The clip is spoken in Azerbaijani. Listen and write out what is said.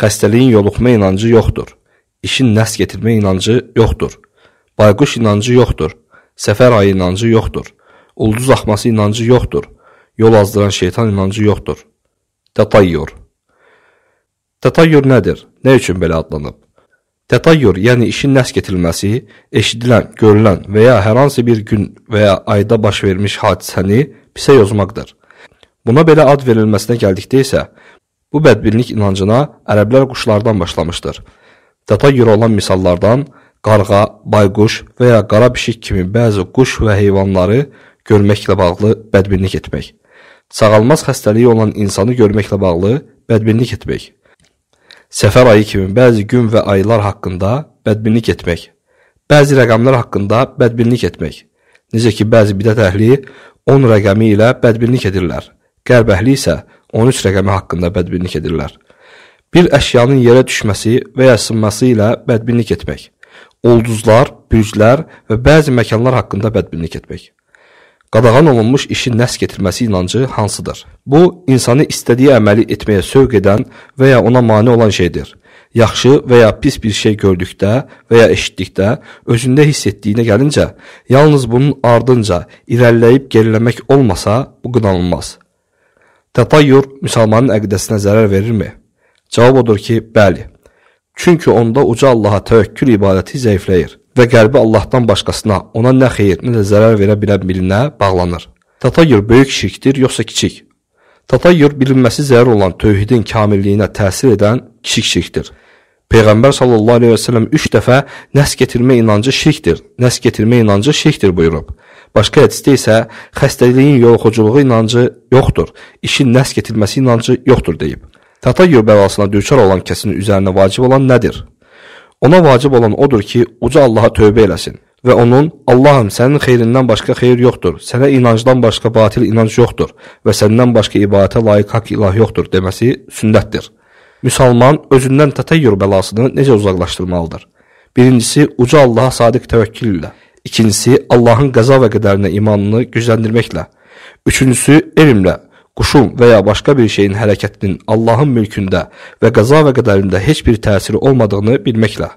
Xəstəliyin yoluxma inancı yoxdur. İşin nəs getirmə inancı yoxdur. Bayquş inancı yoxdur. Səfər ayı inancı yoxdur. Ulduz axması inancı yoxdur. Yol azdıran şeytan inancı yoxdur. Tatayyur Tatayyur nədir? Nə üçün belə adlanıb? Tatayyur, yəni işin nəs getirilməsi, eşidilən, görülən və ya hər hansı bir gün və ya ayda baş vermiş hadisəni pisə yozmaqdır. Buna belə ad verilməsinə gəldikdə isə, Bu bədbinlik inancına ərəblər quşlardan başlamışdır. Data görə olan misallardan qarğa, bayquş və ya qara pişik kimi bəzi quş və heyvanları görməklə bağlı bədbinlik etmək. Sağalmaz xəstəliyi olan insanı görməklə bağlı bədbinlik etmək. Səfər ayı kimi bəzi gün və aylar haqqında bədbinlik etmək. Bəzi rəqəmlər haqqında bədbinlik etmək. Necə ki, bəzi bidət əhli 10 rəqəmi ilə bədbinlik edirlər. Qərbəhli isə 13 rəqəmi haqqında bədbinlik edirlər. Bir əşyanın yerə düşməsi və ya sınması ilə bədbinlik etmək, ulduzlar, bürclər və bəzi məkanlar haqqında bədbinlik etmək. Qadağan olunmuş işin nəs gətirməsi inancı hansıdır? Bu, insanı istədiyi əməli etməyə sövq edən və ya ona mane olan şeydir. Yaxşı və ya pis bir şey gördükdə və ya eşitdikdə özündə hiss etdiyinə gəlincə, yalnız bunun ardınca irəliləyib geriləmək olmasa, bu qınanılmaz. Tətayyur müsəlmanın əqdəsinə zərər verirmi? Cavab odur ki, bəli. Çünki onda uca Allaha təvəkkül ibadəti zəifləyir və qəlbi Allahdan başqasına ona nə xeyir, nə də zərər verə bilən birinə bağlanır. Tətayyur böyük şirkdir, yoxsa kiçik? Tətayyur bilinməsi zərər olan tövhidin kamilliyinə təsir edən kiçik şirkdir. Peyğəmbər sallallahu əleyhi və səlləm 3 dəfə nəs gətirmə inancı şirkdir. Nəs gətirmə inancı şirkdir buyurub. Başqa hədisdə isə xəstəliyin yoluxuculuğu inancı yoxdur, işin nəs gətirməsi inancı yoxdur deyib. Tatayo bəlasına düçar olan kəsin üzərinə vacib olan nədir? Ona vacib olan odur ki, uca Allaha tövbə eləsin və onun Allahım sənin xeyrindən başqa xeyir yoxdur, sənə inancdan başqa batil inanc yoxdur və səndən başqa ibadətə layiq haqq ilah yoxdur deməsi sünnətdir. Müslüman özündən tatayyur bəlasını necə uzaqlaşdırmalıdır? Birincisi, uca Allaha sadiq təvəkkül ilə. İkincisi Allahın qəza və qədərinə imanını gücləndirməklə. Üçüncüsü elmlə quşun və ya başqa bir şeyin hərəkətinin Allahın mülkündə və qəza və qədərində heç bir təsiri olmadığını bilməklə.